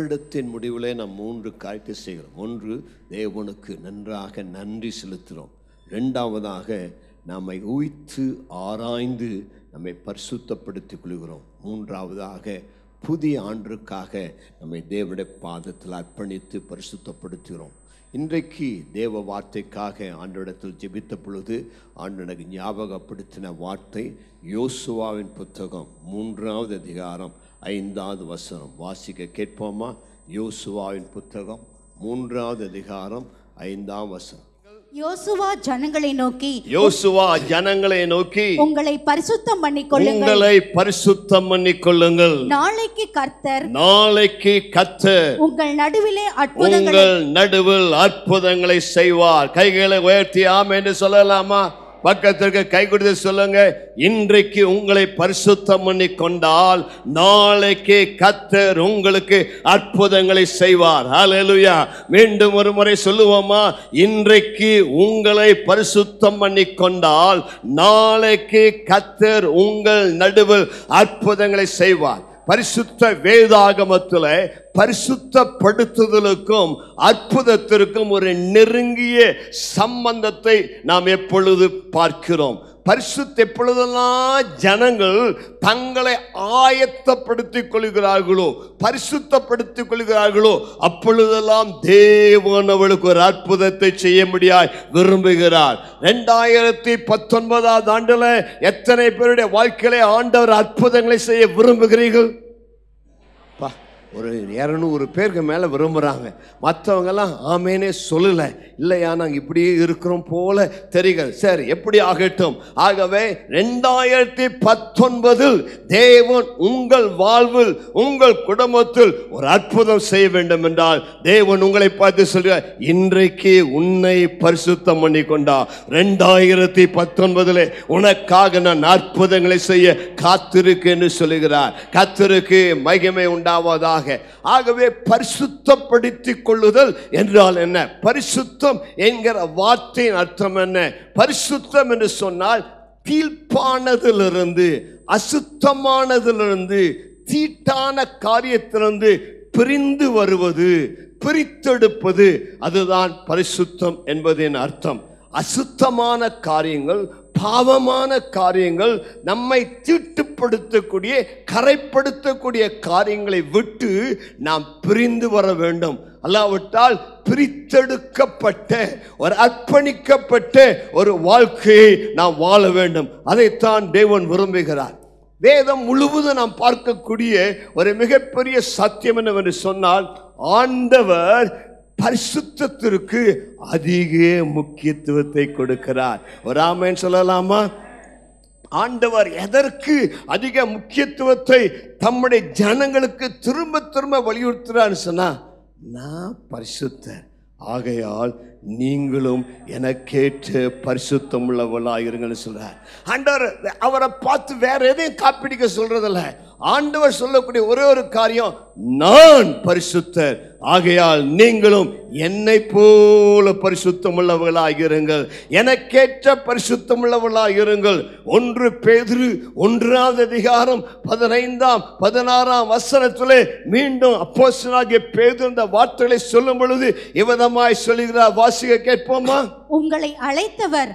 வருடத்தின் முடிவில் நாம் மூன்று காரியத்தை செய்கிறோம் ஒன்று தேவனுக்கு நன்றாக நன்றி செலுத்துகிறோம் ரெண்டாவதாக நம்மை உய்த்து ஆராய்ந்து நம்மை பரிசுத்தப்படுத்தி கொள்கிறோம் மூன்றாவதாக புதிய ஆண்டுக்காக நம்மை தேவட பாதத்தில் அர்ப்பணித்து பரிசுத்தப்படுத்துகிறோம் இன்றைக்கு தேவ வார்த்தைக்காக ஆண்டிடத்தில் ஜெபித்த பொழுது ஆண்டு எனக்கு ஞாபகப்படுத்தின வார்த்தை யோசுவாவின் புத்தகம் மூன்றாவது அதிகாரம் ஐந்தாவது வசனம் வாசிக்க கேட்போமா யோசுவாவின் புத்தகம் மூன்றாவது அதிகாரம் ஐந்தாம் வசனம் யோசுவா ஜனங்களை நோக்கி யோசுவா ஜனங்களை நோக்கி உங்களை பரிசுத்தம் பண்ணிக்கொள்ளுங்கள் உங்களை பரிசுத்தம் பண்ணிக்கொள்ளுங்கள் நாளைக்கு கர்த்தர் நாளைக்கு கர்த்தர் உங்கள் நடுவிலே அற்புதங்கள் உங்கள் நடுவில் அற்புதங்களை செய்வார் கைகளை உயர்த்தி ஆம் என்று சொல்லலாமா பக்கத்திற்கு கை கொடுத்து சொல்லுங்க இன்றைக்கு உங்களை பரிசுத்தம் பண்ணி கொண்டால் நாளைக்கு கத்தர் உங்களுக்கு அற்புதங்களை செய்வார் ஹalleluya மீண்டும் ஒரு முறை சொல்லுவோமா இன்றைக்கு உங்களை பரிசுத்தம் பண்ணி கொண்டால் நாளைக்கு கத்தர் உங்கள் நடுவில் அற்புதங்களை செய்வார் பரிசுத்த வேதாகமத்தில் பரிசுத்தப்படுத்துதலுக்கும் அற்புதத்திற்கும் ஒரு நெருங்கிய சம்பந்தத்தை நாம் எப்பொழுது பார்க்கிறோம் பரிசுத்த எப்பொழுதெல்லாம் ஜனங்கள் தங்களை ஆயத்தப்படுத்திக் கொள்கிறார்களோ பரிசுத்தப்படுத்திக் கொள்கிறார்களோ அப்பொழுதெல்லாம் தேவன் அவளுக்கு ஒரு அற்புதத்தை செய்ய முடியாய் விரும்புகிறார் ரெண்டாயிரத்தி பத்தொன்பதாவது ஆண்டுல எத்தனை பேருடைய வாழ்க்கையில ஆண்டவர் அற்புதங்களை செய்ய விரும்புகிறீர்கள் ஒரு இரநூறு பேருக்கு மேலே விரும்புகிறாங்க மற்றவங்கெல்லாம் ஆமேனே சொல்லலை இல்லையா நாங்கள் இப்படியே இருக்கிறோம் போல தெரிகிறது சரி எப்படி ஆகட்டும் ஆகவே ரெண்டாயிரத்தி பத்தொன்பதில் தேவன் உங்கள் வாழ்வில் உங்கள் குடும்பத்தில் ஒரு அற்புதம் செய்ய வேண்டும் என்றால் தேவன் உங்களை பார்த்து சொல்கிறார் இன்றைக்கு உன்னை பரிசுத்தம் பண்ணி கொண்டா ரெண்டாயிரத்தி பத்தொன்பதில் உனக்காக நான் அற்புதங்களை செய்ய காத்திருக்கு என்று சொல்லுகிறார் கத்திருக்கு மகிமை உண்டாவதாக உண்டாவதாக ஆகவே பரிசுத்தப்படுத்திக் கொள்ளுதல் என்றால் என்ன பரிசுத்தம் என்கிற வார்த்தையின் அர்த்தம் என்ன பரிசுத்தம் என்று சொன்னால் கீழ்ப்பானதிலிருந்து அசுத்தமானதிலிருந்து தீட்டான காரியத்திலிருந்து பிரிந்து வருவது பிரித்தெடுப்பது அதுதான் பரிசுத்தம் என்பதின் அர்த்தம் அசுத்தமான காரியங்கள் பாவமான காரியங்கள் நம்மை தீட்டுப்படுத்தக்கூடிய கரைப்படுத்தக்கூடிய காரியங்களை விட்டு நாம் பிரிந்து வர வேண்டும் அல்லாவிட்டால் பிரித்தெடுக்கப்பட்ட ஒரு அர்ப்பணிக்கப்பட்ட ஒரு வாழ்க்கையை நாம் வாழ வேண்டும் அதைத்தான் தேவன் விரும்புகிறார் வேதம் முழுவதும் நாம் பார்க்கக்கூடிய ஒரு மிகப்பெரிய சத்தியம் என்னவென்று சொன்னால் ஆண்டவர் பரிசுத்திற்கு அதிக முக்கியத்துவத்தை கொடுக்கிறார் ஆமன் சொல்லலாமா ஆண்டவர் எதற்கு அதிக முக்கியத்துவத்தை தம்முடைய ஜனங்களுக்கு திரும்ப திரும்ப வலியுறுத்துறான்னு சொன்னா நான் பரிசுத்தர் ஆகையால் நீங்களும் கேட்டு பரிசுத்தம் உள்ளவளாக சொல்கிறார் ஆண்டவர் அவரை பார்த்து வேற எதையும் காப்பிடிக்க சொல்றதில்ல ஆண்டவர் சொல்லக்கூடிய ஒரே ஒரு காரியம் நான் பரிசுத்தர் ஆகையால் நீங்களும் என்னை போல பரிசுத்தமுள்ளவர்களாக இருங்கள் எனக்கேற்ற பரிசுத்தமுள்ளவர்களாக இருங்கள் ஒன்று பேதிரு ஒன்றாவது அதிகாரம் பதினைந்தாம் பதினாறாம் வசனத்திலே மீண்டும் அப்போசனாகிய பேது இந்த வார்த்தைகளை சொல்லும் பொழுது இவதமாய் சொல்லுகிறார் வாசிக்க கேட்போமா உங்களை அழைத்தவர்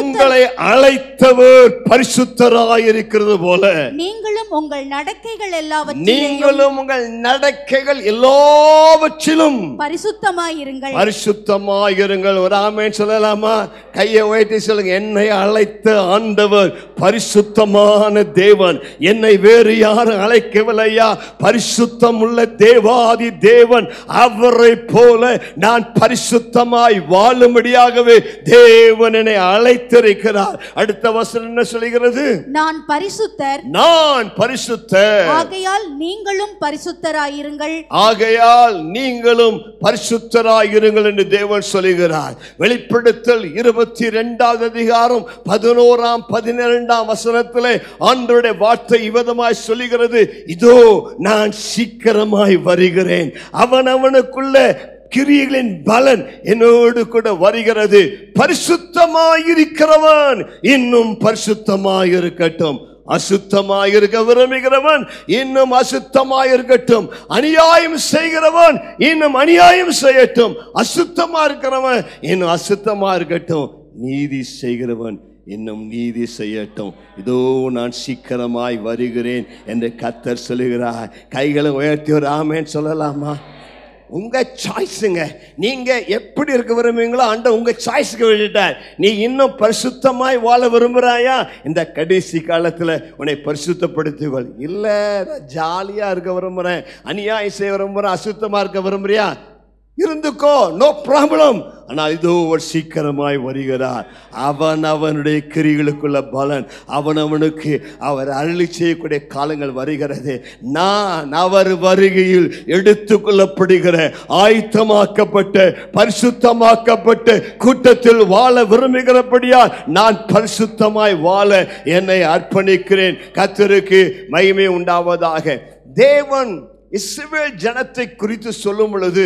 உங்களை அழைத்தவர் பரிசுத்தராய் இருக்கிறது போல நீங்களும் உங்கள் நடக்கைகள் எல்லாவற்றிலும் நீங்களும் உங்கள் நடக்கைகள் எல்லாவற்றிலும் பரிசுத்தமாயிருங்கள் இருங்கள் ஒரு ஆமே சொல்லலாமா கையை உயர்த்தி சொல்லுங்க என்னை அழைத்த ஆண்டவர் பரிசுத்தமான தேவன் என்னை வேறு யாரும் அழைக்கவில்லையா பரிசுத்தம் உள்ள தேவாதி தேவன் அவரை போல நான் பரிசுத்தமாய் வாழும்படியாகவே தேவன் என்னை அழைத்திருக்கிறார் அடுத்த வசனம் என்ன சொல்கிறது நான் பரிசுத்தர் நான் பரிசுத்தர் ஆகையால் நீங்களும் பரிசுத்தராயிருங்கள் ஆகையால் நீங்களும் பரிசுத்தராயிருங்கள் என்று தேவன் சொல்லுகிறார் வெளிப்படுத்தல் இருபத்தி ரெண்டாவது அதிகாரம் பதினோராம் பதினிரெண்டாம் வசனத்தில் ஆண்டருடைய வார்த்தை இவ்விதமாய் சொல்லுகிறது இதோ நான் சீக்கிரமாய் வருகிறேன் அவன் அவனுக்குள்ள கிரியைகளின் பலன் என்னோடு கூட வருகிறது பரிசுத்தமாயிருக்கிறவன் இன்னும் பரிசுத்தமாயிருக்கட்டும் அசுத்தமாயிருக்க விரும்புகிறவன் இன்னும் அசுத்தமாயிருக்கட்டும் அநியாயம் செய்கிறவன் இன்னும் அநியாயம் செய்யட்டும் அசுத்தமா இருக்கிறவன் இன்னும் அசுத்தமா இருக்கட்டும் நீதி செய்கிறவன் இன்னும் நீதி செய்யட்டும் இதோ நான் சீக்கிரமாய் வருகிறேன் என்று கத்தர் சொல்லுகிறார் கைகளை உயர்த்தி ஒரு ஆமேன்னு சொல்லலாமா உங்கள் சாய்ஸுங்க நீங்கள் எப்படி இருக்க விரும்புவீங்களோ அந்த உங்கள் சாய்ஸுக்கு விட்டுட்டார் நீ இன்னும் பரிசுத்தமாய் வாழ விரும்புகிறாயா இந்த கடைசி காலத்தில் உன்னை பரிசுத்தப்படுத்திக்கொள் இல்லை நான் ஜாலியாக இருக்க விரும்புகிறேன் அநியாயம் செய்ய விரும்புகிறேன் அசுத்தமாக இருக்க விரும்புறியா இருந்துக்கோ நோ ப்ராப்ளம் ஆனால் இதோ ஒரு சீக்கிரமாய் வருகிறார் அவன் அவனுடைய கிரிகளுக்குள்ள பலன் அவனவனுக்கு அவர் அருளி செய்யக்கூடிய காலங்கள் வருகிறது நான் அவர் வருகையில் எடுத்துக்கொள்ளப்படுகிற ஆயுத்தமாக்கப்பட்டு பரிசுத்தமாக்கப்பட்டு கூட்டத்தில் வாழ விரும்புகிறபடியால் நான் பரிசுத்தமாய் வாழ என்னை அர்ப்பணிக்கிறேன் கத்தருக்கு மகிமை உண்டாவதாக தேவன் இஸ்ரேல் ஜனத்தை குறித்து சொல்லும் பொழுது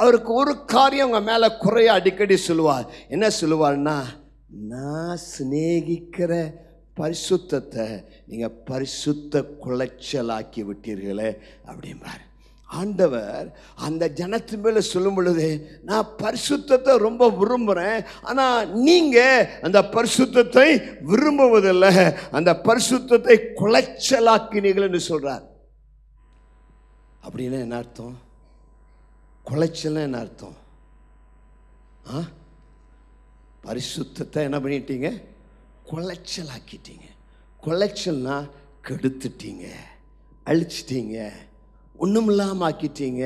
அவருக்கு ஒரு காரியம் அவங்க மேலே குறைய அடிக்கடி சொல்லுவார் என்ன சொல்லுவார்னா நான் சிநேகிக்கிற பரிசுத்தத்தை நீங்கள் பரிசுத்த குலைச்சலாக்கி விட்டீர்களே அப்படிம்பார் ஆண்டவர் அந்த ஜனத்து மேலே சொல்லும் பொழுது நான் பரிசுத்தத்தை ரொம்ப விரும்புகிறேன் ஆனால் நீங்கள் அந்த பரிசுத்தத்தை விரும்புவதில்லை அந்த பரிசுத்தத்தை என்று சொல்கிறார் அப்படின்னா என்ன அர்த்தம் குலைச்சல்னா என்ன அர்த்தம் ஆ பரிசுத்தத்தை என்ன பண்ணிட்டீங்க குலைச்சல் ஆக்கிட்டீங்க குலைச்சல்னா கெடுத்துட்டீங்க அழிச்சிட்டீங்க ஒன்றும் இல்லாமல் ஆக்கிட்டீங்க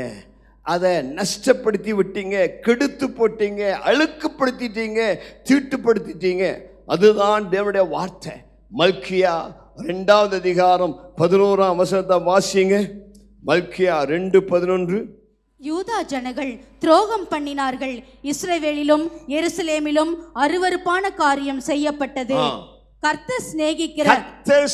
அதை நஷ்டப்படுத்தி விட்டீங்க கெடுத்து போட்டீங்க அழுக்குப்படுத்திட்டீங்க தீட்டுப்படுத்திட்டீங்க அதுதான் தேவனுடைய வார்த்தை மல்கியா ரெண்டாவது அதிகாரம் பதினோராம் வசனத்தை வாசிங்க மல்கியா ரெண்டு பதினொன்று யூதா ஜனங்கள் துரோகம் பண்ணினார்கள் இஸ்ரேவேலிலும் எருசலேமிலும் அருவருப்பான காரியம் செய்யப்பட்டது கர்த்த சிநேகிக்கிற கர்த்தர்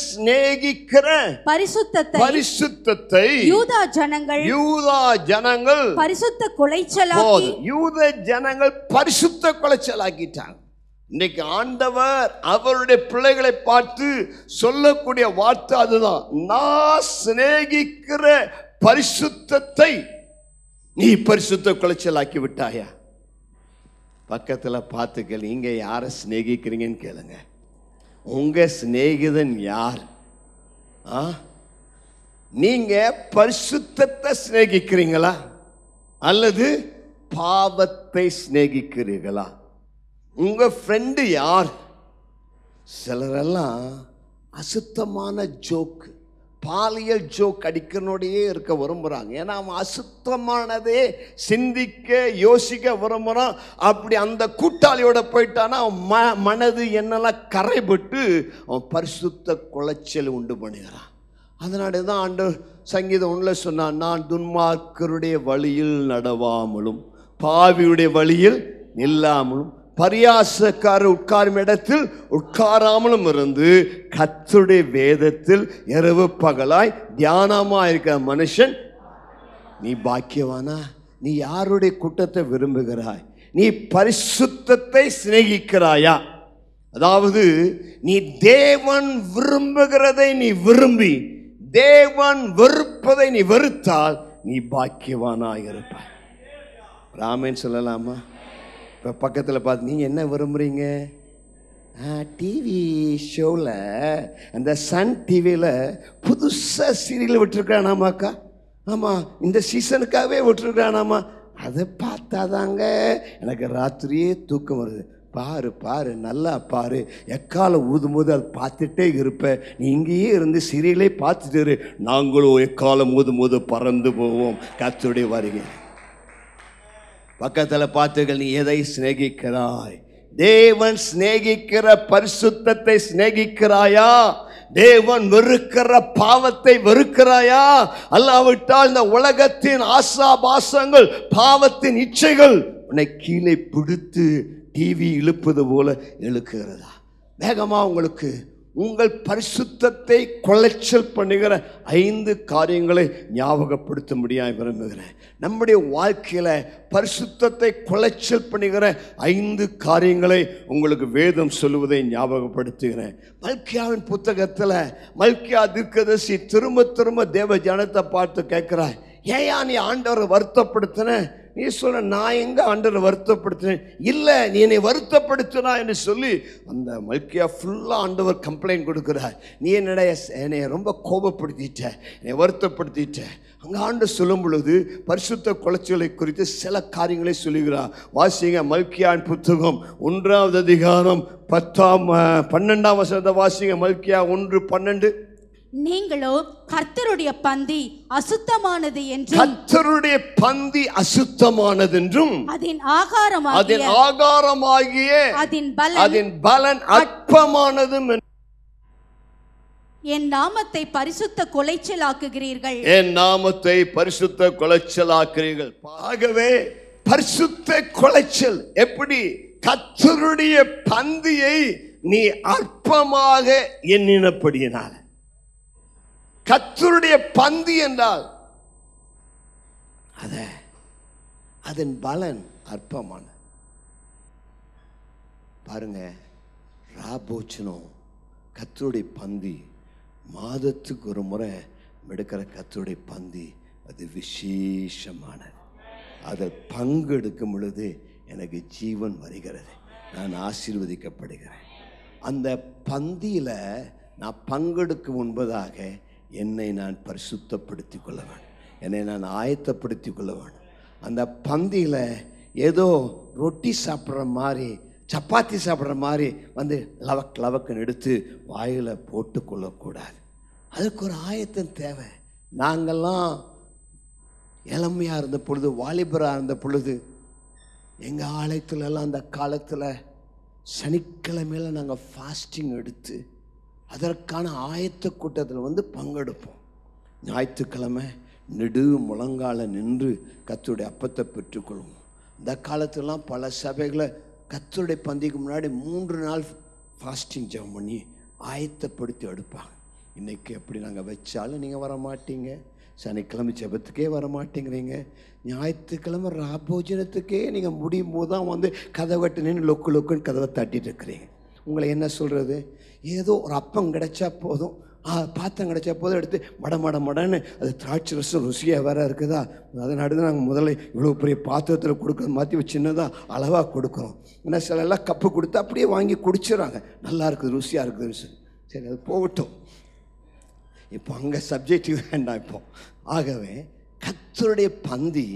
பரிசுத்தத்தை பரிசுத்தத்தை யூதா ஜனங்கள் யூதா ஜனங்கள் பரிசுத்த குலைச்சலாக்கி யூத ஜனங்கள் பரிசுத்த குலைச்சலாக்கிட்டாங்க இன்னைக்கு ஆண்டவர் அவருடைய பிள்ளைகளை பார்த்து சொல்லக்கூடிய வார்த்தை அதுதான் நான் சிநேகிக்கிற பரிசுத்தத்தை நீ பரிசுத்த ஆக்கி விட்டாயா பக்கத்தில் பார்த்துக்கள் கேளு நீங்கள் யாரை சிநேகிக்கிறீங்கன்னு கேளுங்க உங்கள் சிநேகிதன் யார் ஆ நீங்கள் பரிசுத்தத்தை சிநேகிக்கிறீங்களா அல்லது பாவத்தை சிநேகிக்கிறீர்களா உங்கள் ஃப்ரெண்டு யார் சிலரெல்லாம் அசுத்தமான ஜோக்கு பாலியல் ஜோக் அடிக்கிறனோடையே இருக்க விரும்புகிறாங்க ஏன்னா அவன் அசுத்தமானதே சிந்திக்க யோசிக்க விரும்புகிறான் அப்படி அந்த கூட்டாளியோட போயிட்டான்னா அவன் ம மனது என்னெல்லாம் கரைபட்டு அவன் பரிசுத்த குலைச்சல் உண்டு பண்ணுகிறான் அதனால தான் ஆண்டு சங்கீதம் ஒன்றில் சொன்னான் நான் துன்மார்க்கருடைய வழியில் நடவாமலும் பாவியுடைய வழியில் நில்லாமலும் பரியாசக்காரர் உட்காரும் இடத்தில் உட்காராமலும் இருந்து கத்துடைய வேதத்தில் இரவு பகலாய் தியானமாக இருக்கிற மனுஷன் நீ பாக்கியவானா நீ யாருடைய கூட்டத்தை விரும்புகிறாய் நீ பரிசுத்தத்தை சிநேகிக்கிறாயா அதாவது நீ தேவன் விரும்புகிறதை நீ விரும்பி தேவன் வெறுப்பதை நீ வெறுத்தால் நீ பாக்கியவானாக இருப்பாய் ராமேன் சொல்லலாமா இப்போ பக்கத்தில் பார்த்து நீங்கள் என்ன விரும்புகிறீங்க டிவி ஷோவில் அந்த சன் டிவியில் புதுசாக சீரியல் விட்டுருக்கானாமாக்கா ஆமாம் இந்த சீசனுக்காகவே விட்டுருக்கானாமா அதை பார்த்தாதாங்க எனக்கு ராத்திரியே தூக்கம் வருது பாரு பாரு நல்லா பாரு எக்காலை ஊதும்போது அதை பார்த்துட்டே இருப்பேன் நீ இங்கேயே இருந்து சீரியலே பார்த்துட்டு நாங்களும் எக்காலம் ஊதும்போது பறந்து போவோம் காத்தோடய வாரிங்க பக்கத்தில் பார்த்துகள் நீ எதை சிநேகிக்கிறாய் தேவன் சிநேகிக்கிற பரிசுத்தத்தை சிநேகிக்கிறாயா தேவன் வெறுக்கிற பாவத்தை வெறுக்கிறாயா அல்லாவிட்டால் இந்த உலகத்தின் ஆசா பாசங்கள் பாவத்தின் இச்சைகள் உன்னை கீழே பிடித்து டிவி இழுப்பது போல இழுக்கிறதா வேகமாக உங்களுக்கு உங்கள் பரிசுத்தத்தை கொலைச்சல் பண்ணுகிற ஐந்து காரியங்களை ஞாபகப்படுத்த முடியாது விரும்புகிறேன் நம்முடைய வாழ்க்கையில் பரிசுத்தத்தை குலைச்சல் பண்ணுகிற ஐந்து காரியங்களை உங்களுக்கு வேதம் சொல்லுவதை ஞாபகப்படுத்துகிறேன் மல்கியாவின் புத்தகத்தில் மல்கியா தீர்க்கதர்சி திரும்ப திரும்ப தேவ ஜனத்தை பார்த்து கேட்குறாய் ஏயா நீ ஆண்டவரை வருத்தப்படுத்தின நீ சொல்ல நான் எங்க ஆண்டரில் வருத்தப்படுத்தினேன் இல்லை நீ என்னை வருத்தப்படுத்தினா என்று சொல்லி அந்த மல்கியா ஃபுல்லாக ஆண்டவர் கம்ப்ளைண்ட் கொடுக்குறார் நீ என்னடைய என்னை ரொம்ப கோபப்படுத்திட்ட என்னை வருத்தப்படுத்திட்ட அங்கே ஆண்டு சொல்லும் பொழுது பரிசுத்த குலைச்சலை குறித்து சில காரியங்களை சொல்லுகிறார் வாசிங்க மல்கியான் புத்தகம் ஒன்றாவது அதிகாரம் பத்தாம் பன்னெண்டாம் வசனத்தை வாசிங்க மல்கியா ஒன்று பன்னெண்டு நீங்களோ கர்த்தருடைய பந்தி அசுத்தமானது என்றும் கர்த்தருடைய பந்தி அசுத்தமானது என்றும் அதன் ஆகாரம் அதன் ஆகாரமாகிய அதன் பலன் அதன் பலன் அற்பமானதும் என் நாமத்தை பரிசுத்த ஆக்குகிறீர்கள் என் நாமத்தை பரிசுத்த கொலைச்சலாக்குறீர்கள் ஆகவே பரிசுத்த கொலைச்சல் எப்படி கத்தருடைய பந்தியை நீ அற்பமாக எண்ணினப்படியினால கத்தருடைய பந்தி என்றால் அத அதன் பலன் அற்பமான பாருங்க ராபோச்சனோ கத்தருடைய பந்தி மாதத்துக்கு ஒரு முறை எடுக்கிற கத்தருடைய பந்தி அது விசேஷமான அதில் பங்கெடுக்கும் பொழுது எனக்கு ஜீவன் வருகிறது நான் ஆசீர்வதிக்கப்படுகிறேன் அந்த பந்தியில் நான் பங்கெடுக்கும் முன்பதாக என்னை நான் பரிசுத்தப்படுத்தி கொள்ள என்னை நான் ஆயத்தப்படுத்தி கொள்ள அந்த பந்தியில் ஏதோ ரொட்டி சாப்பிட்ற மாதிரி சப்பாத்தி சாப்பிட்ற மாதிரி வந்து லவக் லவக்குன்னு எடுத்து வாயில் போட்டு கொள்ளக்கூடாது அதுக்கு ஒரு ஆயத்தம் தேவை நாங்கள்லாம் இளமையாக இருந்த பொழுது வாலிபராக இருந்த பொழுது எங்கள் ஆலயத்துலலாம் அந்த காலத்தில் சனிக்கிழமையில் நாங்கள் ஃபாஸ்டிங் எடுத்து அதற்கான ஆயத்த கூட்டத்தில் வந்து பங்கெடுப்போம் ஞாயிற்றுக்கிழமை நெடு முழங்கால நின்று கத்துடைய அப்பத்தை பெற்றுக்கொள்வோம் இந்த காலத்துலலாம் பல சபைகளை கத்துடைய பந்திக்கு முன்னாடி மூன்று நாள் ஃபாஸ்டிங் ஜெபம் பண்ணி ஆயத்தப்படுத்தி எடுப்பாங்க இன்றைக்கி எப்படி நாங்கள் வச்சாலும் நீங்கள் வர மாட்டீங்க சனிக்கிழமை ஜபத்துக்கே வர மாட்டேங்கிறீங்க ஞாயிற்றுக்கிழமை ராபோஜனத்துக்கே நீங்கள் முடியும் போது தான் வந்து கதவட்டு நின்று லொக்கு லொக்குன்னு கதவை தட்டிட்டு இருக்கிறீங்க உங்களை என்ன சொல்கிறது ஏதோ ஒரு அப்பம் கிடைச்சா போதும் பாத்திரம் கிடைச்சா போதும் எடுத்து மட மட மடன்னு அது திராட்சை ரசம் ருசியாக வேற இருக்குதா அதனால நாங்கள் முதல்ல இவ்வளோ பெரிய பாத்திரத்தில் கொடுக்குற மாற்றி சின்னதாக அளவாக கொடுக்குறோம் ஏன்னா சில எல்லாம் கப்பு கொடுத்து அப்படியே வாங்கி குடிச்சிடறாங்க நல்லா இருக்குது ருசியாக இருக்குது ருசி சரி அது போகட்டும் இப்போ அங்கே சப்ஜெக்டிவ் வேண்டாம் இப்போ ஆகவே கத்தருடைய பந்தி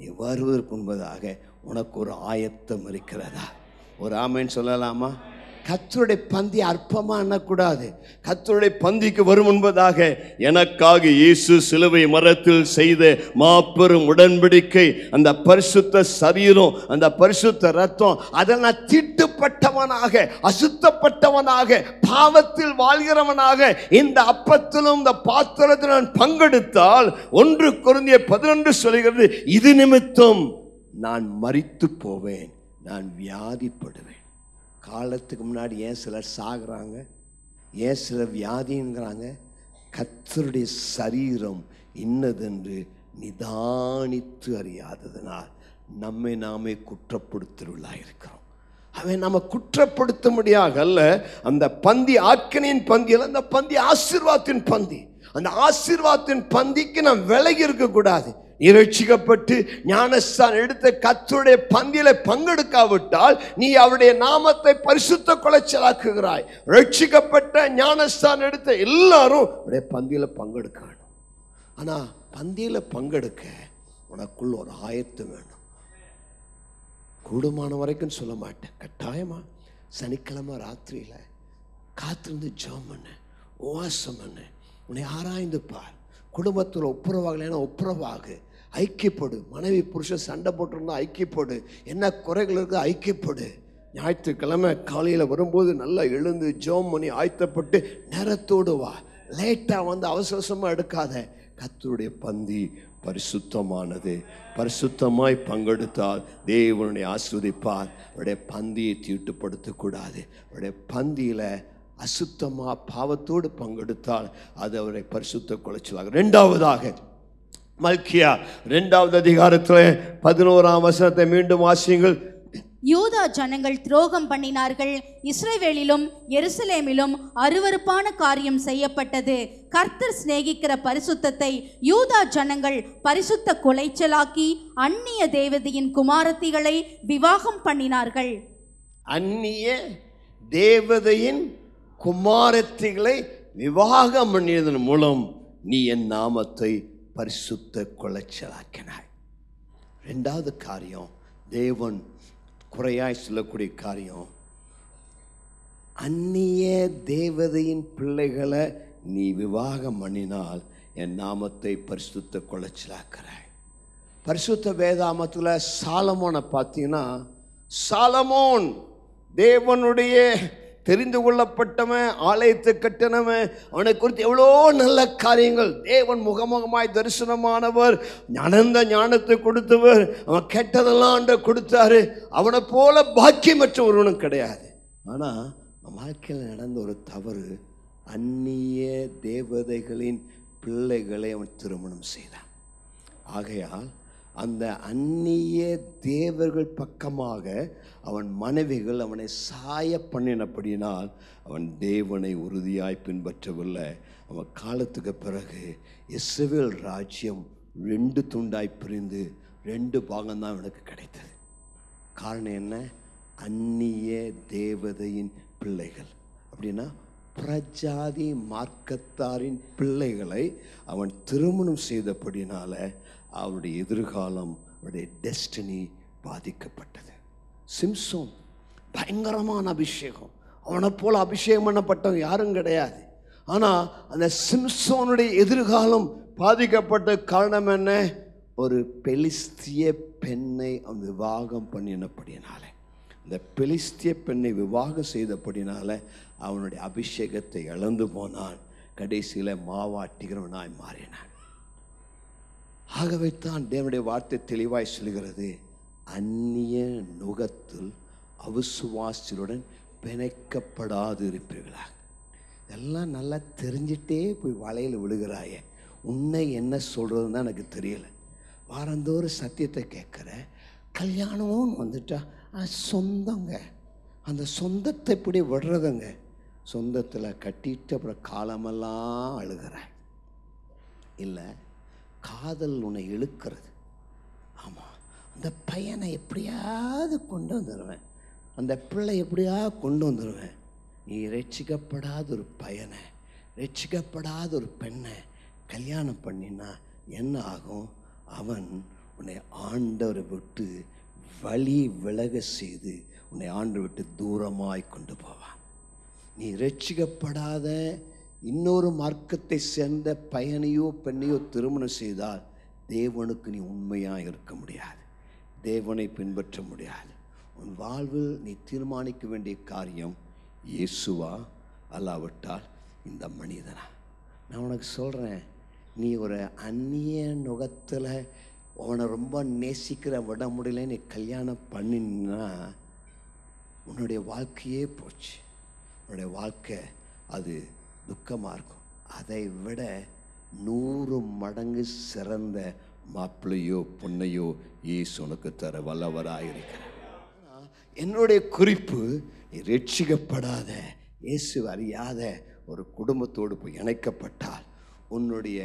நீ வருவதற்கு உண்பதாக உனக்கு ஒரு ஆயத்தம் இருக்கிறதா ஒரு ஆமைன்னு சொல்லலாமா கத்தருடைய பந்தி அற்பமாக அண்ணக்கூடாது கத்தருடைய பந்திக்கு வரும் என்பதாக எனக்காக இயேசு சிலுவை மரத்தில் செய்த மாபெரும் உடன்படிக்கை அந்த பரிசுத்த சரீரம் அந்த பரிசுத்த ரத்தம் அதை நான் தீட்டுப்பட்டவனாக அசுத்தப்பட்டவனாக பாவத்தில் வாழ்கிறவனாக இந்த அப்பத்திலும் இந்த பாத்திரத்தில் நான் பங்கெடுத்தால் ஒன்று குறைந்திய பதினொன்று சொல்கிறது இது நிமித்தம் நான் மறித்து போவேன் நான் வியாதிப்படுவேன் காலத்துக்கு முன்னாடி ஏன் சிலர் சாகிறாங்க ஏன் சிலர் வியாதிங்கிறாங்க கத்தருடைய சரீரம் இன்னதென்று நிதானித்து அறியாததுனால் நம்மை நாமே குற்றப்படுத்தலாக இருக்கிறோம் அவன் நம்ம குற்றப்படுத்த முடியாத அல்ல அந்த பந்தி பந்தி பந்தியில் அந்த பந்தி ஆசீர்வாத்தின் பந்தி அந்த ஆசீர்வாத்தின் பந்திக்கு நாம் விலகி இருக்கக்கூடாது இரட்சிக்கப்பட்டு ஞானஸ்தான் எடுத்த கத்துடைய பந்தியில பங்கெடுக்காவிட்டால் நீ அவருடைய நாமத்தை பரிசுத்த குலைச்சலாக்குகிறாய் ரட்சிக்கப்பட்ட ஞானஸ்தான் எடுத்த எல்லாரும் அவருடைய பந்தியில பங்கெடுக்கணும் ஆனால் பந்தியில பங்கெடுக்க உனக்குள்ள ஒரு ஆயத்து வேணும் கூடுமான வரைக்கும் சொல்ல மாட்டேன் கட்டாயமா சனிக்கிழமை ராத்திரியில் காத்திருந்து ஜோம் பண்ண உவாசம் பண்ண உன்னை ஆராய்ந்து பார் குடும்பத்தில் ஒப்புரவாக ஒப்புரவாகு ஐக்கியப்படு மனைவி புருஷன் சண்டை போட்டிருந்தால் ஐக்கியப்படு என்ன குறைகள் இருக்குது ஐக்கியப்படு ஞாயிற்றுக்கிழமை காலையில் வரும்போது நல்லா எழுந்து ஜோம் பண்ணி ஆயத்தப்பட்டு நேரத்தோடு வா லேட்டாக வந்து அவசரமாக எடுக்காத கத்தருடைய பந்தி பரிசுத்தமானது பரிசுத்தமாய் பங்கெடுத்தால் தேவனுடைய ஆஸ்வதிப்பார் அவருடைய பந்தியை தீட்டுப்படுத்தக்கூடாது அவருடைய பந்தியில் அசுத்தமாக பாவத்தோடு பங்கெடுத்தால் அது அவரை பரிசுத்த குலைச்சலாக ரெண்டாவதாக மல்கியா ரெண்டாவது அதிகாரத்தில் பதினோராம் வசனத்தை மீண்டும் வாசியுங்கள் யூதா ஜனங்கள் துரோகம் பண்ணினார்கள் இஸ்ரேவேலிலும் எருசலேமிலும் அருவறுப்பான காரியம் செய்யப்பட்டது கர்த்தர் சிநேகிக்கிற பரிசுத்தத்தை யூதா ஜனங்கள் பரிசுத்த கொலைச்சலாக்கி அந்நிய தேவதையின் குமாரத்திகளை விவாகம் பண்ணினார்கள் அந்நிய தேவதையின் குமாரத்திகளை விவாகம் பண்ணியதன் மூலம் நீ என் நாமத்தை பரிசுத்த குலைச்சலாக்கினாய் ரெண்டாவது காரியம் தேவன் குறையாய் சொல்லக்கூடிய காரியம் அந்நிய தேவதையின் பிள்ளைகளை நீ விவாகம் பண்ணினால் என் நாமத்தை பரிசுத்த குலைச்சலாக்கிறாய் பரிசுத்த வேதாமத்தில் சாலமோனை பார்த்தீங்கன்னா சாலமோன் தேவனுடைய தெரிந்து கொள்ளப்பட்டவன் ஆலயத்தை கட்டினவன் அவனை குறித்து எவ்வளோ நல்ல காரியங்கள் தேவன் முகமுகமாய் தரிசனமானவர் அனந்த ஞானத்தை கொடுத்தவர் அவன் கெட்டதெல்லாம் அன்று கொடுத்தாரு அவனை போல பாக்கியமற்ற ஒருவனும் கிடையாது ஆனால் வாழ்க்கையில் நடந்த ஒரு தவறு அந்நிய தேவதைகளின் பிள்ளைகளை அவன் திருமணம் செய்தான் ஆகையால் அந்த அந்நிய தேவர்கள் பக்கமாக அவன் மனைவிகள் அவனை சாய பண்ணினப்படினால் அவன் தேவனை உறுதியாய் பின்பற்றவில்லை அவன் காலத்துக்கு பிறகு இஸ்ரேல் ராஜ்யம் ரெண்டு துண்டாய் பிரிந்து ரெண்டு பாகம்தான் அவனுக்கு கிடைத்தது காரணம் என்ன அந்நிய தேவதையின் பிள்ளைகள் அப்படின்னா பிரஜாதி மார்க்கத்தாரின் பிள்ளைகளை அவன் திருமணம் செய்தபடினால அவருடைய எதிர்காலம் அவருடைய டெஸ்டினி பாதிக்கப்பட்டது சிம்சோன் பயங்கரமான அபிஷேகம் அவனை போல் அபிஷேகம் பண்ணப்பட்டவன் யாரும் கிடையாது ஆனால் அந்த சிம்சோனுடைய எதிர்காலம் பாதிக்கப்பட்ட காரணம் என்ன ஒரு பெலிஸ்திய பெண்ணை அவன் விவாகம் பண்ணினபடினால இந்த பெலிஸ்திய பெண்ணை விவாகம் செய்தபடினால அவனுடைய அபிஷேகத்தை இழந்து போனான் கடைசியில் மாவாட்டிகிறவனாய் மாறினான் ஆகவே தான் தேவனுடைய வார்த்தை தெளிவாய் சொல்கிறது அந்நிய நுகத்தில் அவிசுவாசியுடன் பிணைக்கப்படாது இருப்பீர்களாக இதெல்லாம் நல்லா தெரிஞ்சிட்டே போய் வலையில் விழுகிறாயே உன்னை என்ன சொல்கிறதுன்னு எனக்கு தெரியல வாரந்தோறும் சத்தியத்தை கேட்குற கல்யாணமும் வந்துட்டா சொந்தங்க அந்த சொந்தத்தை இப்படி விடுறதுங்க சொந்தத்தில் கட்டிட்டு அப்புறம் காலமெல்லாம் அழுகிற இல்லை காதல் உன்னை இழுக்கிறது ஆமாம் அந்த பையனை எப்படியாவது கொண்டு வந்துடுவேன் அந்த பிள்ளை எப்படியாவது கொண்டு வந்துடுவேன் நீ ரட்சிக்கப்படாத ஒரு பையனை ரட்சிக்கப்படாத ஒரு பெண்ணை கல்யாணம் பண்ணினா என்ன ஆகும் அவன் உன்னை ஆண்டவரை விட்டு வழி விலக செய்து உன்னை ஆண்டு விட்டு தூரமாய் கொண்டு போவான் நீ ரட்சிக்கப்படாத இன்னொரு மார்க்கத்தை சேர்ந்த பையனையோ பெண்ணையோ திருமணம் செய்தால் தேவனுக்கு நீ உண்மையாக இருக்க முடியாது தேவனை பின்பற்ற முடியாது உன் வாழ்வில் நீ தீர்மானிக்க வேண்டிய காரியம் இயேசுவா அல்லாவிட்டால் இந்த மனிதனா நான் உனக்கு சொல்கிறேன் நீ ஒரு அந்நிய நுகத்தில் உனை ரொம்ப நேசிக்கிற விட முடியல நீ கல்யாணம் பண்ணினா உன்னுடைய வாழ்க்கையே போச்சு அவருடைய வாழ்க்கை அது துக்கமாக இருக்கும் அதை விட நூறு மடங்கு சிறந்த மாப்பிள்ளையோ பொண்ணையோ இயேசு உனக்கு தர வல்லவராயிருக்கிறார் என்னுடைய குறிப்பு ரட்சிக்கப்படாத இயேசு அறியாத ஒரு குடும்பத்தோடு போய் இணைக்கப்பட்டால் உன்னுடைய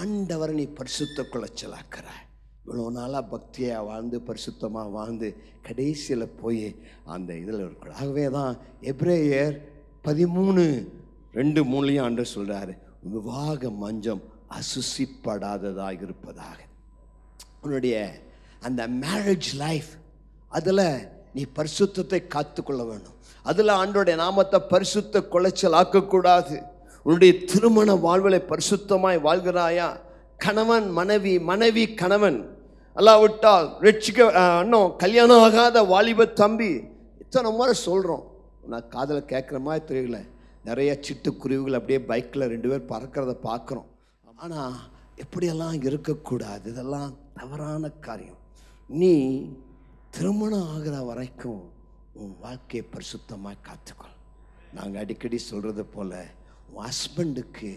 ஆண்டவரை நீ பரிசுத்த குலைச்சலாக்கிறாய் இவ்வளோ நாளாக பக்தியாக வாழ்ந்து பரிசுத்தமாக வாழ்ந்து கடைசியில் போய் அந்த இதில் இருக்கணும் ஆகவே தான் எப்ரேயர் பதிமூணு ரெண்டு மூணுலையும் அன்று சொல்கிறாரு விவாக மஞ்சம் அசுசிப்படாததாக இருப்பதாக உன்னுடைய அந்த மேரேஜ் லைஃப் அதில் நீ பரிசுத்தத்தை காத்துக்கொள்ள வேணும் அதில் ஆண்டோடைய நாமத்தை பரிசுத்த குலைச்சல் ஆக்கக்கூடாது உன்னுடைய திருமண வாழ்வில் பரிசுத்தமாய் வாழ்கிறாயா கணவன் மனைவி மனைவி கணவன் விட்டால் ரட்சிக்க இன்னும் கல்யாணம் ஆகாத வாலிப தம்பி இத்தனை முறை சொல்கிறோம் நான் காதலை கேட்குற மாதிரி தெரியல நிறைய சிட்டுக்குருவிகள் அப்படியே பைக்கில் ரெண்டு பேர் பறக்கிறத பார்க்குறோம் ஆனால் எப்படியெல்லாம் இருக்கக்கூடாது இதெல்லாம் தவறான காரியம் நீ திருமணம் ஆகிற வரைக்கும் உன் வாழ்க்கையை பரிசுத்தமாக காத்துக்கொள் நாங்கள் அடிக்கடி சொல்கிறது போல் உன் ஹஸ்பண்டுக்கு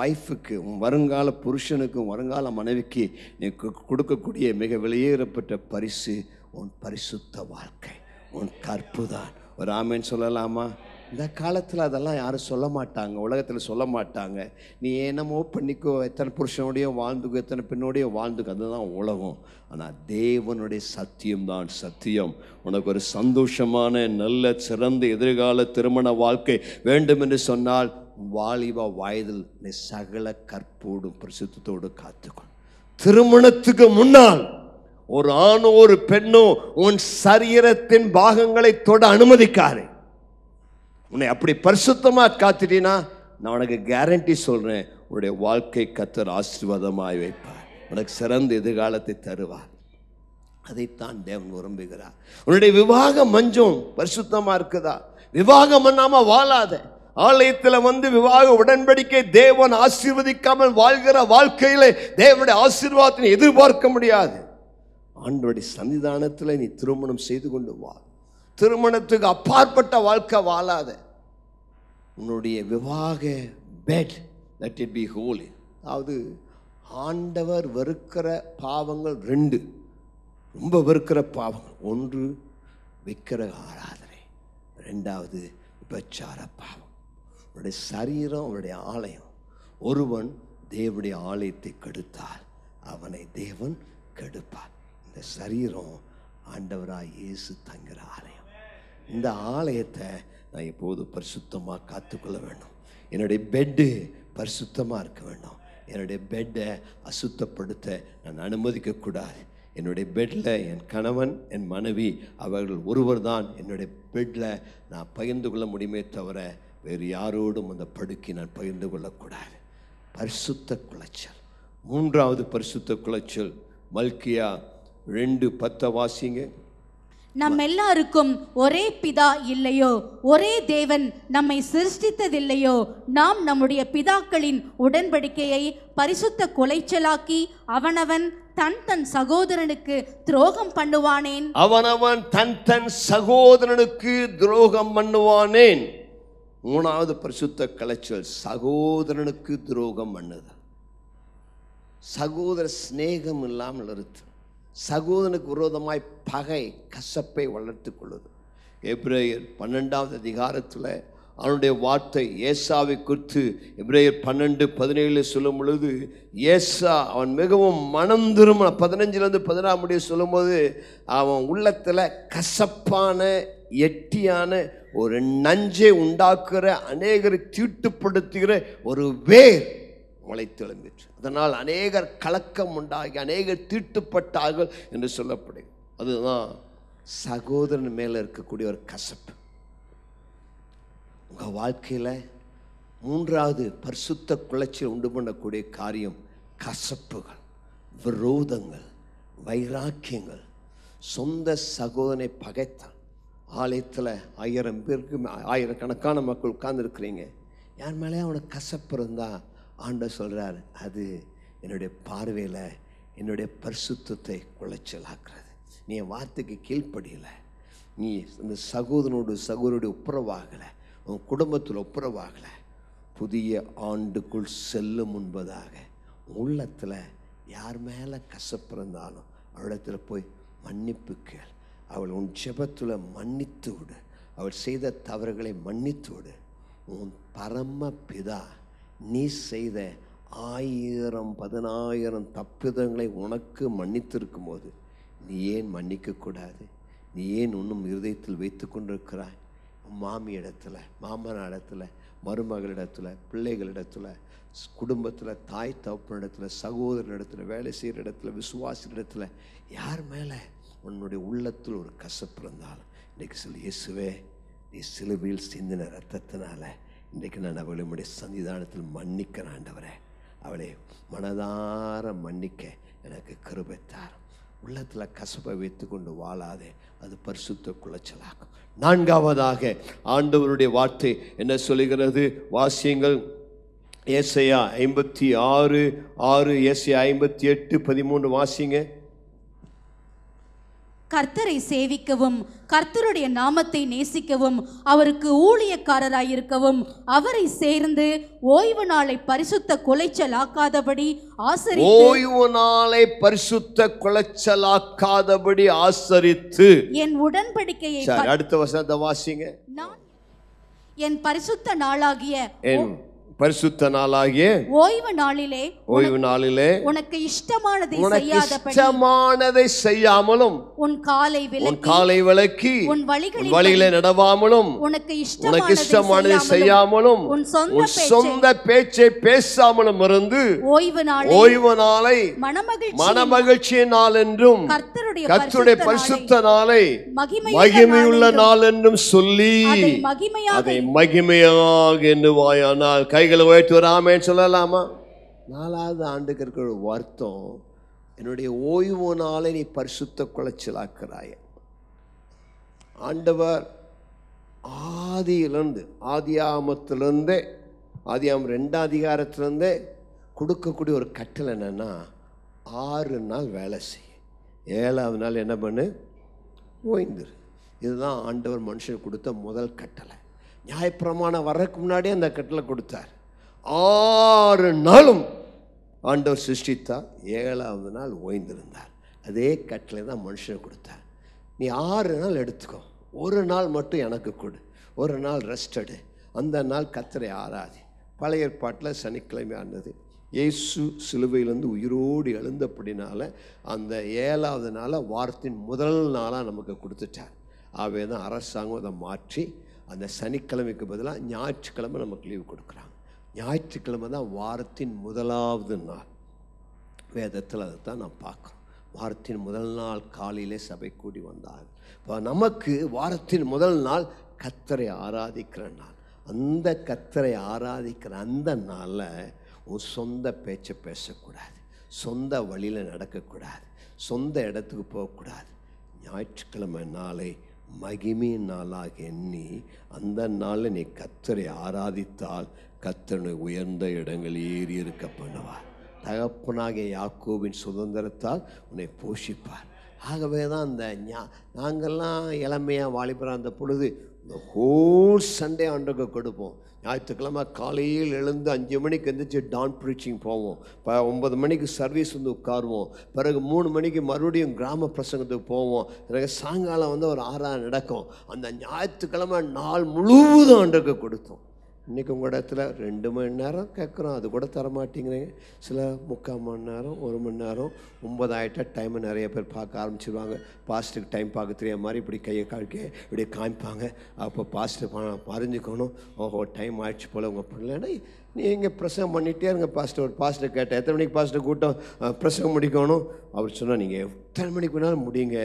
ஒய்ஃபுக்கு உன் வருங்கால புருஷனுக்கும் வருங்கால மனைவிக்கு நீ கொடுக்கக்கூடிய மிக வெளியேறப்பட்ட பரிசு உன் பரிசுத்த வாழ்க்கை உன் கற்பு தான் ஒரு ஆமேன்னு சொல்லலாமா இந்த காலத்தில் அதெல்லாம் யாரும் சொல்ல மாட்டாங்க உலகத்தில் சொல்ல மாட்டாங்க நீ என்னமோ பண்ணிக்கோ எத்தனை புருஷனோடையும் வாழ்ந்துக்கோ எத்தனை பெண்ணோடையும் வாழ்ந்துக்கோ அதுதான் உலகம் ஆனால் தேவனுடைய சத்தியம் தான் சத்தியம் உனக்கு ஒரு சந்தோஷமான நல்ல சிறந்த எதிர்கால திருமண வாழ்க்கை வேண்டும் என்று சொன்னால் வாலிப வயதில் நீ சகல கற்போடும் பிரசித்தத்தோடு காத்துக்கொள் திருமணத்துக்கு முன்னால் ஒரு ஆணோ ஒரு பெண்ணோ உன் சரீரத்தின் பாகங்களை தொட அனுமதிக்காரு உன்னை அப்படி பரிசுத்தமாக காத்துட்டீன்னா நான் உனக்கு கேரண்டி சொல்கிறேன் உன்னுடைய வாழ்க்கை கத்தர் ஆசீர்வாதமாய் வைப்பார் உனக்கு சிறந்த எதிர்காலத்தை தருவார் அதைத்தான் தேவன் விரும்புகிறார் உன்னுடைய விவாக மஞ்சம் பரிசுத்தமாக இருக்குதா விவாகம் பண்ணாமல் வாழாத ஆலயத்தில் வந்து விவாக உடன்படிக்கை தேவன் ஆசீர்வதிக்காமல் வாழ்கிற வாழ்க்கையில் தேவனுடைய ஆசீர்வாதத்தை எதிர்பார்க்க முடியாது ஆண்டோடைய சன்னிதானத்தில் நீ திருமணம் செய்து கொண்டு வா திருமணத்துக்கு அப்பாற்பட்ட வாழ்க்கை வாழாத உன்னுடைய விவாக bed let it be holy அதாவது ஆண்டவர் வெறுக்கிற பாவங்கள் ரெண்டு ரொம்ப வெறுக்கிற பாவங்கள் ஒன்று விக்கிர ஆராதனை ரெண்டாவது விபச்சார பாவம் அவருடைய சரீரம் அவருடைய ஆலயம் ஒருவன் தேவடைய ஆலயத்தை கெடுத்தால் அவனை தேவன் கெடுப்பார் இந்த சரீரம் ஆண்டவராக இயேசு தங்குற ஆலயம் இந்த ஆலயத்தை நான் எப்போது பரிசுத்தமாக காத்துக்கொள்ள வேண்டும் என்னுடைய பெட்டு பரிசுத்தமாக இருக்க வேண்டும் என்னுடைய பெட்டை அசுத்தப்படுத்த நான் அனுமதிக்கக்கூடாது என்னுடைய பெட்டில் என் கணவன் என் மனைவி அவர்கள் ஒருவர் தான் என்னுடைய பெட்டில் நான் பகிர்ந்து கொள்ள முடியுமே தவிர வேறு யாரோடும் அந்த படுக்கை நான் பகிர்ந்து கொள்ளக்கூடாது பரிசுத்த குலைச்சல் மூன்றாவது பரிசுத்த குலைச்சல் மல்கியா ரெண்டு பத்த வாசிங்க நம் எல்லாருக்கும் ஒரே பிதா இல்லையோ ஒரே தேவன் நம்மை சிருஷ்டித்ததில்லையோ நாம் நம்முடைய பிதாக்களின் உடன்படிக்கையை பரிசுத்த குலைச்சலாக்கி அவனவன் தன் தன் சகோதரனுக்கு துரோகம் பண்ணுவானேன் அவனவன் தன் தன் சகோதரனுக்கு துரோகம் பண்ணுவானேன் மூணாவது பரிசுத்த கலைச்சல் சகோதரனுக்கு துரோகம் பண்ணுது சகோதர ஸ்நேகம் இல்லாமல் இருக்கு சகோதரனுக்கு விரோதமாய் பகை கசப்பை வளர்த்து கொள்ளுது எப்ரேயர் பன்னெண்டாவது அதிகாரத்தில் அவனுடைய வார்த்தை ஏசாவை குறித்து எப்ரேயர் பன்னெண்டு பதினேழில் சொல்லும் பொழுது ஏசா அவன் மிகவும் மனம் திரும்ப பதினஞ்சுலேருந்து பதினாறு முடிய சொல்லும்போது அவன் உள்ளத்தில் கசப்பான எட்டியான ஒரு நஞ்சை உண்டாக்குற அநேகரை தீட்டுப்படுத்துகிற ஒரு வேர் முளைத்தெழும்பிற்று அதனால் அநேகர் கலக்கம் உண்டாகி அநேகர் தீட்டுப்பட்டார்கள் என்று சொல்லப்படுது அதுதான் சகோதரன் மேலே இருக்கக்கூடிய ஒரு கசப்பு உங்கள் வாழ்க்கையில் மூன்றாவது பரிசுத்த குளச்சல் உண்டு பண்ணக்கூடிய காரியம் கசப்புகள் விரோதங்கள் வைராக்கியங்கள் சொந்த சகோதரனை பகைத்தான் ஆலயத்தில் ஆயிரம் பேருக்கு ஆயிரக்கணக்கான மக்கள் உட்கார்ந்துருக்குறீங்க யார் மேலே அவனுக்கு கசப்பு இருந்தால் ஆண்ட சொல்கிறார் அது என்னுடைய பார்வையில் என்னுடைய பரிசுத்தத்தை குலைச்சலாக்குறது நீ என் வார்த்தைக்கு கீழ்ப்படியலை நீ இந்த சகோதரனோடு சகோதரோடு ஒப்புரவாகலை உன் குடும்பத்தில் ஒப்புரவாகலை புதிய ஆண்டுக்குள் செல்லும் முன்பதாக உள்ளத்தில் யார் மேலே கசப்பு இருந்தாலும் அவரிடத்தில் போய் மன்னிப்பு கேள் அவள் உன் ஜெபத்தில் மன்னித்து விடு அவள் செய்த தவறுகளை மன்னித்து விடு உன் பரம பிதா நீ செய்த ஆயிரம் பதினாயிரம் தப்பிதங்களை உனக்கு மன்னித்திருக்கும் போது நீ ஏன் மன்னிக்கக்கூடாது நீ ஏன் இன்னும் இருதயத்தில் வைத்து கொண்டிருக்கிறாய் மாமி இடத்துல மாமன இடத்துல மருமகளிடத்தில் பிள்ளைகளிடத்தில் குடும்பத்தில் தாய் தகப்பனிடத்தில் சகோதரனிடத்தில் வேலை செய்கிற இடத்துல விசுவாசின இடத்துல யார் மேலே உன்னுடைய உள்ளத்தில் ஒரு கசப்பு இருந்தால் இன்றைக்கு சில இயேசுவே நீ சிலுவையில் சிந்தின ரத்தத்தினால இன்றைக்கு நான் உடைய சன்னிதானத்தில் மன்னிக்கிறேன் ஆண்டவரே அவளை மனதார மன்னிக்க எனக்கு கருபைத்தார் உள்ளத்தில் கசப்பை வைத்து கொண்டு வாழாதே அது பரிசுத்த குளைச்சலாகும் நான்காவதாக ஆண்டவருடைய வார்த்தை என்ன சொல்லுகிறது வாசியங்கள் ஏசையா ஐம்பத்தி ஆறு ஆறு ஏசையா ஐம்பத்தி எட்டு பதிமூணு வாசிங்க கர்த்தரை சேவிக்கவும் கர்த்தருடைய நாமத்தை நேசிக்கவும் அவருக்கு ஊழியக்காரராயிருக்கவும் அவரை சேர்ந்து ஓய்வு நாளை பரிசுத்த ஆக்காதபடி ஆசரி ஓய்வு நாளை பரிசுத்த ஆக்காதபடி ஆசரித்து என் உடன்படிக்கையை அடுத்த வசனத்தை வாசிங்க நான் என் பரிசுத்த நாளாகிய என் பரிசுத்த நாளாகிய ஓய்வு நாளிலே ஓய்வு நாளிலே உனக்கு இஷ்டமானதை இஷ்டமானதை செய்யாமலும் உன் காலை காலை உன் நடவாமலும் உனக்கு உனக்கு இஷ்டமானதை செய்யாமலும் உன் சொந்த பேச்சை பேசாமலும் இருந்து ஓய்வு ஓய்வு நாளை நாள் என்றும் கர்த்தருடைய கர்த்தருடைய பரிசுத்த நாளை மகிமையுள்ள நாள் என்றும் சொல்லி அதை மகிமையாக என்னவாயானால் கைகளை உயர்த்தி வராமேன்னு சொல்லலாமா நாலாவது ஆண்டுக்கு இருக்கிற ஒரு வருத்தம் என்னுடைய ஓய்வு நாளை நீ பரிசுத்த குலைச்சலாக்குறாய ஆண்டவர் ஆதியிலேருந்து ஆதியாமத்திலேருந்தே ஆதியாமம் ரெண்டாம் அதிகாரத்திலேருந்தே கொடுக்கக்கூடிய ஒரு கட்டளை என்னென்னா ஆறு நாள் வேலை செய்ய ஏழாவது நாள் என்ன பண்ணு ஓய்ந்துரு இதுதான் ஆண்டவர் மனுஷனுக்கு கொடுத்த முதல் கட்டளை நியாயப்பிரமாணம் வர்றதுக்கு முன்னாடியே அந்த கட்டில் கொடுத்தார் ஆறு நாளும் ஆண்டவர் சிருஷ்டித்தார் ஏழாவது நாள் ஓய்ந்திருந்தார் அதே கட்டளை தான் மனுஷன் கொடுத்தார் நீ ஆறு நாள் எடுத்துக்கோ ஒரு நாள் மட்டும் எனக்கு கொடு ஒரு நாள் ரெஸ்டடு அந்த நாள் கத்தரை ஆறாது பழைய ஏற்பாட்டில் சனிக்கிழமை ஆனது இயேசு சிலுவையிலேருந்து உயிரோடு எழுந்தபடினால அந்த ஏழாவது நாளை வாரத்தின் முதல் நாளாக நமக்கு கொடுத்துட்டார் அவை தான் அரசாங்கம் அதை மாற்றி அந்த சனிக்கிழமைக்கு பதிலாக ஞாயிற்றுக்கிழமை நமக்கு லீவு கொடுக்குறாங்க ஞாயிற்றுக்கிழமை தான் வாரத்தின் முதலாவது நாள் வேதத்தில் அதை தான் நான் பார்க்குறோம் வாரத்தின் முதல் நாள் காலையிலே சபை கூடி வந்தார்கள் இப்போ நமக்கு வாரத்தின் முதல் நாள் கத்தரை ஆராதிக்கிற நாள் அந்த கத்தரை ஆராதிக்கிற அந்த நாளில் உன் சொந்த பேச்சை பேசக்கூடாது சொந்த வழியில் நடக்கக்கூடாது சொந்த இடத்துக்கு போகக்கூடாது ஞாயிற்றுக்கிழமை நாளை மகிமி நாளாக எண்ணி அந்த நாளில் நீ கத்தரை ஆராதித்தால் கத்தனை உயர்ந்த இடங்கள் ஏறி இருக்க பண்ணுவார் தகப்பனாகிய யாக்கோவின் சுதந்திரத்தால் உன்னை போஷிப்பார் ஆகவே தான் அந்த ஞா நாங்கள்லாம் இளமையாக வாலிபராக இருந்த பொழுது இந்த ஹோல் சண்டே ஆண்டுக்கு கொடுப்போம் ஞாயிற்றுக்கிழமை காலையில் எழுந்து அஞ்சு மணிக்கு எந்திரிச்சு டான் ப்ரீச்சிங் போவோம் இப்போ ஒம்பது மணிக்கு சர்வீஸ் வந்து உட்காருவோம் பிறகு மூணு மணிக்கு மறுபடியும் கிராம பிரசங்கத்துக்கு போவோம் பிறகு சாயங்காலம் வந்து ஒரு ஆறாக நடக்கும் அந்த ஞாயிற்றுக்கிழமை நாள் முழுவதும் அன்றைக்கு கொடுத்தோம் இன்றைக்கி உங்கள் இடத்துல ரெண்டு மணி நேரம் கேட்குறோம் அது கூட தரமாட்டேங்கிறீங்க சில முக்கால் மணி நேரம் ஒரு மணி நேரம் ஒம்பதாயிட்டா டைமை நிறைய பேர் பார்க்க ஆரம்பிச்சிருவாங்க பாஸ்ட்டுக்கு டைம் பார்க்க தெரியாத மாதிரி இப்படி கையை காழ்க்க இப்படி காமிப்பாங்க அப்போ பாஸ்ட்டு பறிஞ்சுக்கணும் ஓஹோ டைம் ஆயிடுச்சு போல் உங்கள் பிள்ளைன்னா நீங்கள் பிரசவம் பண்ணிகிட்டே இருங்க பாஸ்ட்டு ஒரு பாஸ்ட்டு கேட்டேன் எத்தனை மணிக்கு பாஸ்ட்டு கூட்டம் பிரசவம் முடிக்கணும் அப்படி சொன்னால் நீங்கள் எத்தனை மணிக்கு வேணாலும் முடியுங்க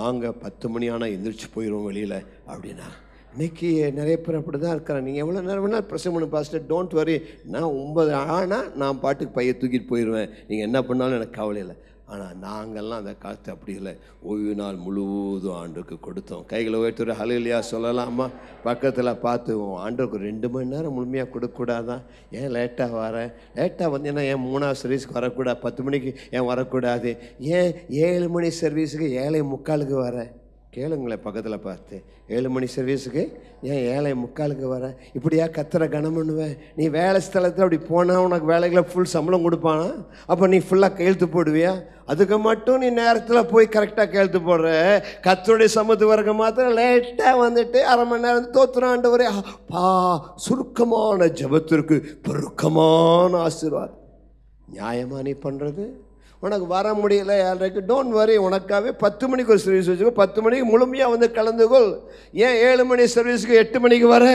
நாங்கள் பத்து மணி ஆனால் எந்திரிச்சு போயிடுவோம் வெளியில் அப்படின்னா இன்னைக்கு நிறைய பேர் அப்படி தான் இருக்கிறேன் நீங்கள் எவ்வளோ நேரம் வேணால் பிரசவம் பண்ணு பாஸ்டர் டோன்ட் வரி நான் ஒம்பது ஆனால் நான் பாட்டுக்கு பையன் தூக்கிட்டு போயிடுவேன் நீங்கள் என்ன பண்ணாலும் எனக்கு கவலை இல்லை ஆனால் நாங்கள்லாம் அந்த காலத்து அப்படி இல்லை ஓய்வு நாள் முழுவதும் ஆண்டுக்கு கொடுத்தோம் கைகளை உயர்த்துற ஹலையிலையா சொல்லலாமா பக்கத்தில் பார்த்துவோம் ஆண்டுக்கு ரெண்டு மணி நேரம் முழுமையாக கொடுக்கக்கூடாதான் ஏன் லேட்டாக வரேன் லேட்டாக வந்தீங்கன்னா ஏன் மூணாவது சர்வீஸ்க்கு வரக்கூடாது பத்து மணிக்கு ஏன் வரக்கூடாது ஏன் ஏழு மணி சர்வீஸுக்கு ஏழை முக்காலுக்கு வரேன் கேளுங்களேன் பக்கத்தில் பார்த்து ஏழு மணி சர்வீஸுக்கு ஏன் ஏழை முக்காலுக்கு வர இப்படியா கத்துற கனம் பண்ணுவேன் நீ வேலை ஸ்தலத்தில் அப்படி போனால் உனக்கு வேலைகளை ஃபுல் சம்பளம் கொடுப்பானா அப்போ நீ ஃபுல்லாக கையெழுத்து போடுவியா அதுக்கு மட்டும் நீ நேரத்தில் போய் கரெக்டாக கேழ்த்து போடுற கத்தோடைய சமத்து வர்க்க மாத்திரம் லேட்டாக வந்துட்டு அரை மணி நேரம் தோத்துறாண்டு ஒரே பா சுருக்கமான ஜபத்திற்கு பெருக்கமான ஆசீர்வாதம் நியாயமாக நீ பண்ணுறது உனக்கு வர முடியல ஏழரைக்கு டோன்ட் வரி உனக்காகவே பத்து மணிக்கு ஒரு சர்வீஸ் வச்சுக்கோ பத்து மணிக்கு முழுமையாக வந்து கலந்துகொள் ஏன் ஏழு மணி சர்வீஸுக்கு எட்டு மணிக்கு வர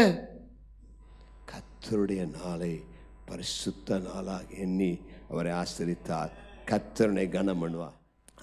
கத்தருடைய நாளை பரிசுத்த நாளாக எண்ணி அவரை ஆசிரித்தார் கத்தரனை கனம் பண்ணுவார்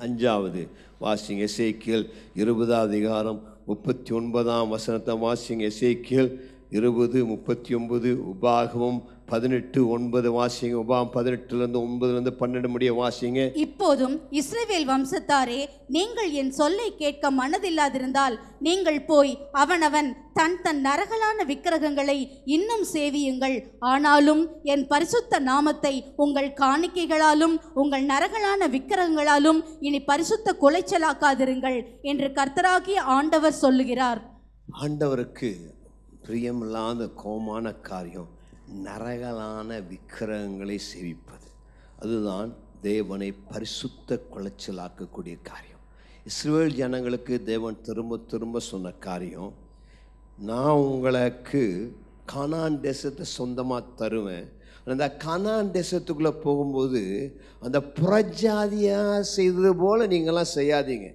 அஞ்சாவது வாசிங் எசேக்கியல் இருபதாவது அதிகாரம் முப்பத்தி ஒன்பதாம் வசனத்தை வாசிங் எசேக்கியல் இருபது முப்பத்தி ஒன்பது உபாகமும் பதினெட்டு ஒன்பது வாசிங்க உபாம் பதினெட்டுலேருந்து ஒன்பதுலேருந்து பன்னெண்டு முடிய வாசிங்க இப்போதும் இஸ்ரேவேல் வம்சத்தாரே நீங்கள் என் சொல்லை கேட்க மனதில்லாதிருந்தால் நீங்கள் போய் அவனவன் தன் தன் நரகலான விக்கிரகங்களை இன்னும் சேவியுங்கள் ஆனாலும் என் பரிசுத்த நாமத்தை உங்கள் காணிக்கைகளாலும் உங்கள் நரகலான விக்கிரகங்களாலும் இனி பரிசுத்த குலைச்சலாக்காதிருங்கள் என்று கர்த்தராகிய ஆண்டவர் சொல்லுகிறார் ஆண்டவருக்கு பிரியமில்லாத கோமான காரியம் நரகலான விக்கிரகங்களை சேவிப்பது அதுதான் தேவனை பரிசுத்த குலைச்சலாக்கக்கூடிய காரியம் இஸ்ரேல் ஜனங்களுக்கு தேவன் திரும்ப திரும்ப சொன்ன காரியம் நான் உங்களுக்கு கனான் தேசத்தை சொந்தமாக தருவேன் அந்த கனான் தேசத்துக்குள்ளே போகும்போது அந்த புறஜாதியாக செய்தது போல் நீங்களாம் செய்யாதீங்க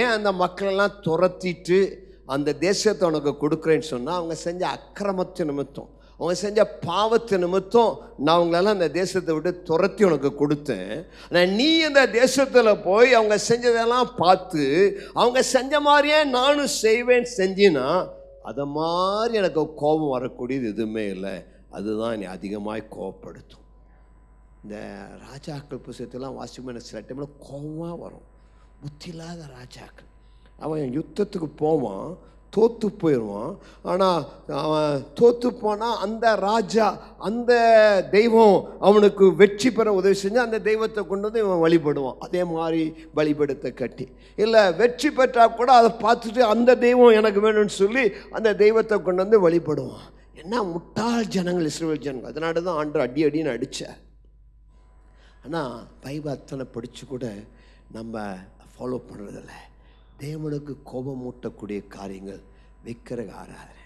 ஏன் அந்த மக்களெல்லாம் துரத்திட்டு அந்த தேசத்தை உனக்கு கொடுக்குறேன்னு சொன்னால் அவங்க செஞ்ச அக்கிரமத்து நிமித்தம் அவங்க செஞ்ச பாவத்து நிமித்தம் நான் அவங்களெல்லாம் அந்த தேசத்தை விட்டு துரத்தி உனக்கு கொடுத்தேன் ஆனால் நீ அந்த தேசத்தில் போய் அவங்க செஞ்சதெல்லாம் பார்த்து அவங்க செஞ்ச மாதிரியே நானும் செய்வேன் செஞ்சினா அதை மாதிரி எனக்கு கோபம் வரக்கூடியது எதுவுமே இல்லை அதுதான் என்னை அதிகமாக கோபப்படுத்தும் இந்த ராஜாக்கள் புஸ்தகத்தெல்லாம் வாசிக்கும் எனக்கு சில டைமில் கோபமாக வரும் புத்தி இல்லாத ராஜாக்கள் அவன் யுத்தத்துக்கு போவான் தோற்று போயிடுவான் ஆனால் அவன் தோற்று போனால் அந்த ராஜா அந்த தெய்வம் அவனுக்கு வெற்றி பெற உதவி செஞ்சு அந்த தெய்வத்தை கொண்டு வந்து இவன் வழிபடுவான் அதே மாதிரி வழிபடுத்த கட்டி இல்லை வெற்றி பெற்றால் கூட அதை பார்த்துட்டு அந்த தெய்வம் எனக்கு வேணும்னு சொல்லி அந்த தெய்வத்தை கொண்டு வந்து வழிபடுவான் என்ன முட்டாள் ஜனங்கள் இஸ்ரேல் ஜனங்கள் அதனால தான் ஆண்டு அடி அடின்னு அடித்தேன் ஆனால் பைபிள் படித்து கூட நம்ம ஃபாலோ பண்ணுறதில்லை தேவனுக்கு கோபம் ஊட்டக்கூடிய காரியங்கள் விக்கிரக ஆராதனை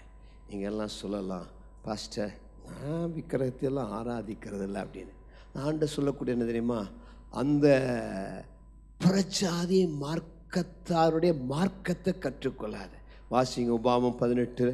நீங்கள் எல்லாம் சொல்லலாம் பாஸ்டர் நான் விக்கிரகத்தையெல்லாம் ஆராதிக்கிறது இல்லை அப்படின்னு ஆண்டு சொல்லக்கூடிய என்ன தெரியுமா அந்த பிரச்சாதி மார்க்கத்தாருடைய மார்க்கத்தை கற்றுக்கொள்ளாது வாசிங்க உபாமம் பதினெட்டு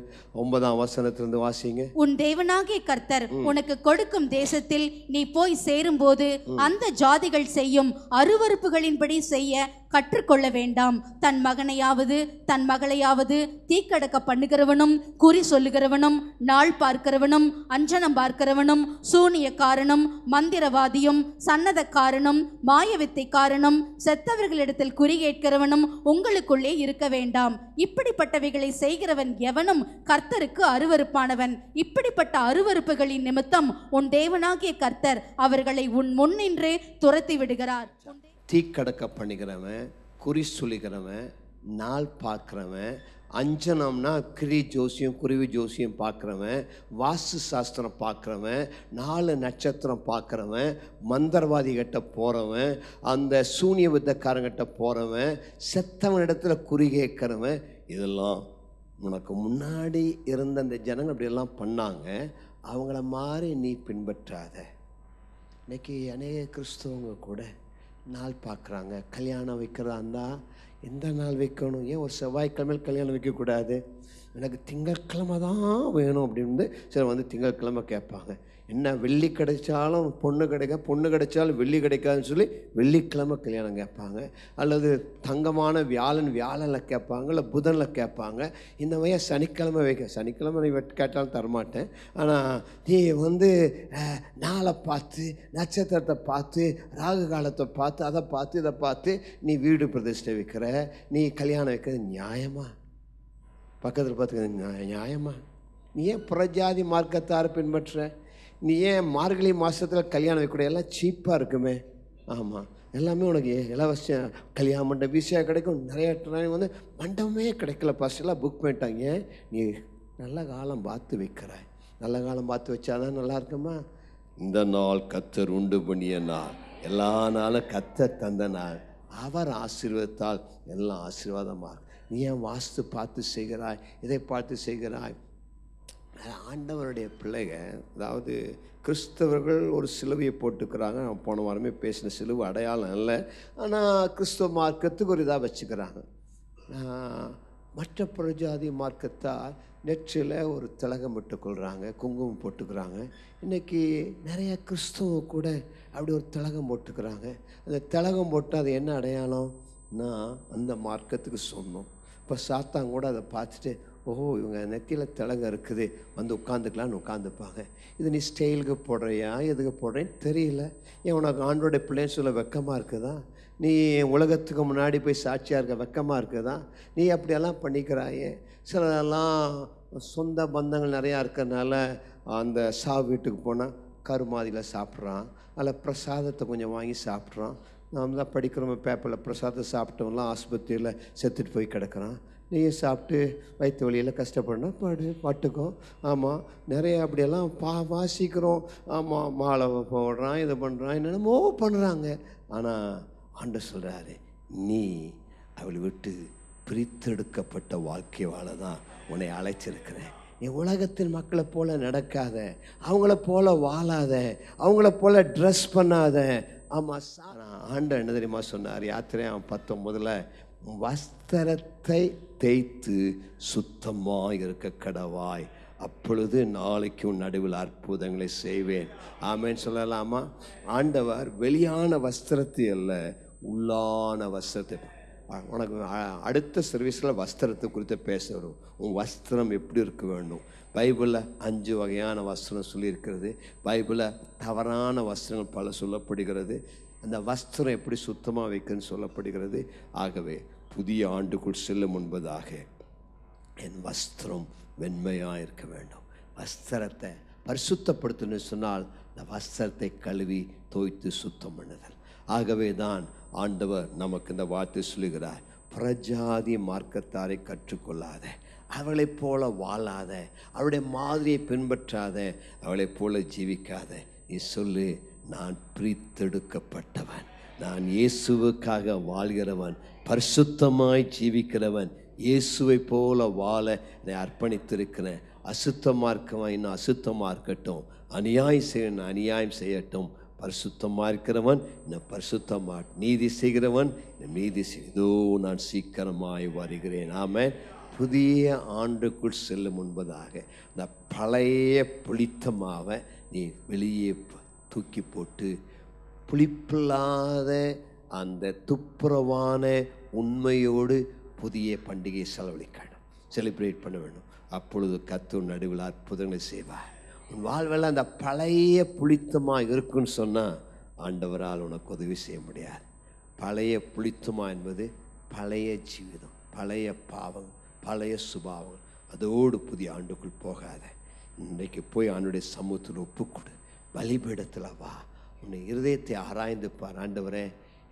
ஒன்பதாம் வசனத்திலிருந்து வாசிங்க உன் தேவனாகிய கர்த்தர் உனக்கு கொடுக்கும் தேசத்தில் நீ போய் சேரும்போது அந்த ஜாதிகள் செய்யும் அருவறுப்புகளின்படி செய்ய கற்றுக்கொள்ள வேண்டாம் தன் மகனையாவது தன் மகளையாவது தீக்கடக்க பண்ணுகிறவனும் குறி சொல்லுகிறவனும் நாள் பார்க்கிறவனும் அஞ்சனம் பார்க்கிறவனும் சூனியக்காரனும் மந்திரவாதியும் சன்னதக்காரனும் மாயவித்தைக்காரனும் செத்தவர்களிடத்தில் குறி கேட்கிறவனும் உங்களுக்குள்ளே இருக்க வேண்டாம் இப்படிப்பட்ட அவைகளை செய்கிறவன் எவனும் கர்த்தருக்கு அருவறுப்பானவன் இப்படிப்பட்ட அருவறுப்புகளின் நிமித்தம் உன் தேவனாகிய கர்த்தர் அவர்களை உன் முன்னின்றே துரத்தி விடுகிறார் தீக்கடக்க பண்ணுகிறவன் குறி சொல்லுகிறவன் நாள் பார்க்குறவன் அஞ்சனம்னா கிரி ஜோசியம் குருவி ஜோசியம் பார்க்குறவன் வாஸ்து சாஸ்திரம் பார்க்குறவன் நாலு நட்சத்திரம் பார்க்குறவன் மந்திரவாதிகிட்ட போகிறவன் அந்த சூனிய வித்தக்காரங்கிட்ட போகிறவன் செத்தவன் இடத்துல குறி கேட்குறவன் இதெல்லாம் உனக்கு முன்னாடி இருந்த அந்த ஜனங்கள் அப்படியெல்லாம் பண்ணாங்க அவங்கள மாதிரி நீ பின்பற்றாத இன்றைக்கி அநேக கிறிஸ்தவங்க கூட நாள் பார்க்குறாங்க கல்யாணம் வைக்கிறதா இருந்தால் எந்த நாள் வைக்கணும் ஏன் ஒரு செவ்வாய்க்கிழமையில் கல்யாணம் வைக்கக்கூடாது எனக்கு திங்கட்கிழமை தான் வேணும் அப்படின்னு சில வந்து திங்கட்கிழமை கேட்பாங்க என்ன வெள்ளி கிடைச்சாலும் பொண்ணு கிடைக்க பொண்ணு கிடைச்சாலும் வெள்ளி கிடைக்காதுன்னு சொல்லி வெள்ளிக்கிழமை கல்யாணம் கேட்பாங்க அல்லது தங்கமான வியாழன் வியாழனில் கேட்பாங்க இல்லை புதனில் கேட்பாங்க இந்த மாதிரியாக சனிக்கிழமை வைக்க சனிக்கிழமை நீ கேட்டாலும் தரமாட்டேன் ஆனால் நீ வந்து நாளை பார்த்து நட்சத்திரத்தை பார்த்து ராகு காலத்தை பார்த்து அதை பார்த்து இதை பார்த்து நீ வீடு பிரதிஷ்டை வைக்கிற நீ கல்யாணம் வைக்கிறது நியாயமா பக்கத்தில் பார்த்துக்கிறது நியாயமா நீ ஏன் புறஜாதி மார்க்கத்தார் பின்பற்ற நீ ஏன் மார்கழி மாதத்தில் கல்யாணம் வைக்கக்கூடிய எல்லாம் சீப்பாக இருக்குமே ஆமாம் எல்லாமே உனக்கு எல்லா வருஷம் கல்யாண மண்டபம் ஈஸியாக கிடைக்கும் நிறைய வந்து மண்டபமே கிடைக்கல பஸ்ஸெல்லாம் புக் பண்ணிட்டாங்க நீ நல்ல காலம் பார்த்து வைக்கிறாய் நல்ல காலம் பார்த்து வச்சாதான் நல்லா இருக்குமா இந்த நாள் கத்தர் உண்டு பண்ணிய நாள் எல்லா நாளும் கத்தர் தந்த நாள் அவர் ஆசீர்வதித்தால் எல்லாம் ஆசீர்வாதமாக நீ ஏன் வாஸ்து பார்த்து செய்கிறாய் இதை பார்த்து செய்கிறாய் ஆண்டவருடைய பிள்ளைங்க அதாவது கிறிஸ்தவர்கள் ஒரு சிலுவையை போட்டுக்கிறாங்க போன வாரமே பேசின சிலுவை அடையாளம் இல்லை ஆனால் கிறிஸ்தவ மார்க்கத்துக்கு ஒரு இதாக வச்சுக்கிறாங்க மற்ற புரஜாதி மார்க்கத்தால் நெற்றில் ஒரு திலகம் விட்டுக்கொள்கிறாங்க குங்குமம் போட்டுக்கிறாங்க இன்றைக்கி நிறைய கிறிஸ்துவ கூட அப்படி ஒரு திலகம் போட்டுக்கிறாங்க அந்த திலகம் போட்டு அது என்ன அடையாளம் நான் அந்த மார்க்கத்துக்கு சொன்னோம் இப்போ சாத்தான் கூட அதை பார்த்துட்டு ஓஹோ இவங்க நெத்தியில் திலங்க இருக்குது வந்து உட்காந்துக்கலான்னு உட்காந்துப்பாங்க இது நீ ஸ்டைலுக்கு போடுறியா எதுக்கு போடுறேன்னு தெரியல ஏன் உனக்கு ஆண்டோடைய பிள்ளைன்னு சொல்ல வெக்கமாக இருக்குதா நீ உலகத்துக்கு முன்னாடி போய் சாட்சியாக இருக்க வெக்கமாக இருக்குதா நீ அப்படியெல்லாம் பண்ணிக்கிறாயே சிலரெல்லாம் சொந்த பந்தங்கள் நிறையா இருக்கிறதுனால அந்த சா வீட்டுக்கு போனால் கருமாதியில் சாப்பிட்றான் அதில் பிரசாதத்தை கொஞ்சம் வாங்கி சாப்பிட்றான் நாம் தான் படிக்கிறோம் பேப்பரில் பிரசாதத்தை சாப்பிட்டவங்களாம் ஆஸ்பத்திரியில் செத்துட்டு போய் கிடக்கிறான் நெய்யை சாப்பிட்டு வயிற்று வழியில் கஷ்டப்படணும் பாடு பாட்டுக்கும் ஆமாம் நிறைய அப்படியெல்லாம் பா வாசிக்கிறோம் ஆமாம் மாலை போடுறான் இதை பண்ணுறான் என்னென்னமோ பண்ணுறாங்க ஆனால் ஆண்டு சொல்கிறாரு நீ அவளை விட்டு பிரித்தெடுக்கப்பட்ட வாழ்க்கை வாழ தான் உன்னை அழைச்சிருக்கிறேன் என் உலகத்தின் மக்களை போல் நடக்காத அவங்கள போல் வாழாத அவங்கள போல் ட்ரெஸ் பண்ணாத ஆமாம் சார் ஆண்ட என்ன தெரியுமா சொன்னார் யாத்திரை அவன் பத்தொம்பதில் வஸ்திரத்தை தேய்த்து சுத்தமாக இருக்க கடவாய் அப்பொழுது நாளைக்கு உன் நடுவில் அற்புதங்களை செய்வேன் ஆமேன் சொல்லலாமா ஆண்டவர் வெளியான வஸ்திரத்தை அல்ல உள்ளான வஸ்திரத்தை உனக்கு அடுத்த சர்வீஸில் வஸ்திரத்தை குறித்து பேச வரும் உன் வஸ்திரம் எப்படி இருக்க வேண்டும் பைபிளில் அஞ்சு வகையான வஸ்திரம் சொல்லியிருக்கிறது பைபிளில் தவறான வஸ்திரங்கள் பல சொல்லப்படுகிறது அந்த வஸ்திரம் எப்படி சுத்தமாக வைக்குன்னு சொல்லப்படுகிறது ஆகவே புதிய ஆண்டுக்குள் செல்லும் முன்பதாக என் வஸ்திரம் வெண்மையாக இருக்க வேண்டும் வஸ்திரத்தை பரிசுத்தப்படுத்தணும்னு சொன்னால் இந்த வஸ்திரத்தை கழுவி தோய்த்து சுத்தம் பண்ணுதல் ஆகவே தான் ஆண்டவர் நமக்கு இந்த வார்த்தை சொல்லுகிறார் பிரஜாதி மார்க்கத்தாரை கற்றுக்கொள்ளாத அவளைப் போல வாழாத அவளுடைய மாதிரியை பின்பற்றாத அவளைப் போல ஜீவிக்காத நீ சொல்லு நான் பிரித்தெடுக்கப்பட்டவன் நான் இயேசுவுக்காக வாழ்கிறவன் பரிசுத்தமாய் ஜீவிக்கிறவன் இயேசுவை போல வாழ நான் அர்ப்பணித்திருக்கிறேன் அசுத்தமாக இருக்கவன் இன்னும் அசுத்தமாக இருக்கட்டும் அநியாயம் செய்யணும் அநியாயம் செய்யட்டும் பரிசுத்தமாக இருக்கிறவன் இன்னும் பரிசுத்தமாக நீதி செய்கிறவன் நீதி செய்தோ நான் சீக்கிரமாய் வருகிறேன் ஆம புதிய ஆண்டுக்குள் செல்லும் முன்பதாக இந்த பழைய புளித்தமாக நீ வெளியே தூக்கி போட்டு புளிப்பில்லாத அந்த துப்புரவான உண்மையோடு புதிய பண்டிகையை செலவழிக்கணும் செலிப்ரேட் பண்ண வேண்டும் அப்பொழுது கத்து நடுவில் அற்புதங்களை செய்வார் உன் வாழ்வெல்லாம் அந்த பழைய புளித்தமாக இருக்குன்னு சொன்னால் ஆண்டவரால் உனக்கு உதவி செய்ய முடியாது பழைய புளித்தமாக என்பது பழைய ஜீவிதம் பழைய பாவம் பழைய சுபாவம் அதோடு புதிய ஆண்டுக்குள் போகாத இன்றைக்கு போய் ஆண்டுடைய சமூகத்தில் ஒப்புக்கொடு பலிபீடத்தில் வா உன்னை இருதயத்தை ஆராய்ந்து பார் ஆண்டவரே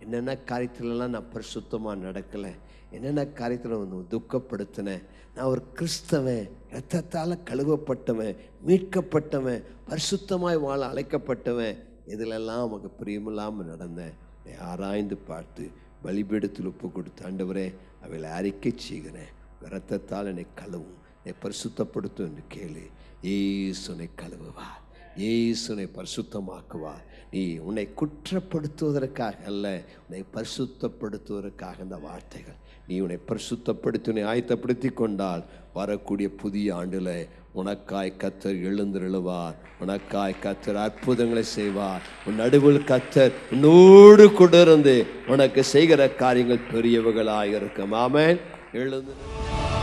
என்னென்ன காரியத்திலலாம் நான் பரிசுத்தமாக நடக்கலை என்னென்ன காரியத்தில் வந்து துக்கப்படுத்தினேன் நான் ஒரு கிறிஸ்தவன் ரத்தத்தால் கழுவப்பட்டவன் மீட்கப்பட்டவன் பரிசுத்தமாய் வாழ அழைக்கப்பட்டவன் இதிலெல்லாம் அவங்க பிரியமில்லாமல் நடந்தேன் ஆராய்ந்து பார்த்து பலிபீடத்தில் உப்பு கொடுத்து ஆண்டவரே அவையில் அறிக்கை செய்கிறேன் ரத்தத்தால் என்னை கழுவும் என்னை பரிசுத்தப்படுத்தும் என்று கேளு ஏசு என்னை கழுவுவார் இயேசுனை பரிசுத்தமாக்குவார் நீ உன்னை குற்றப்படுத்துவதற்காக அல்ல உன்னை பரிசுத்தப்படுத்துவதற்காக இந்த வார்த்தைகள் நீ உன்னை பரிசுத்தப்படுத்தி உன்னை ஆயத்தப்படுத்தி கொண்டால் வரக்கூடிய புதிய ஆண்டில் உனக்காய் கத்தர் எழுந்திருளுவார் உனக்காய் கத்தர் அற்புதங்களை செய்வார் உன் நடுவில் கத்தர் உன்னோடு கொண்டிருந்து உனக்கு செய்கிற காரியங்கள் பெரியவர்களாக இருக்கும் ஆமேன் எழுந்து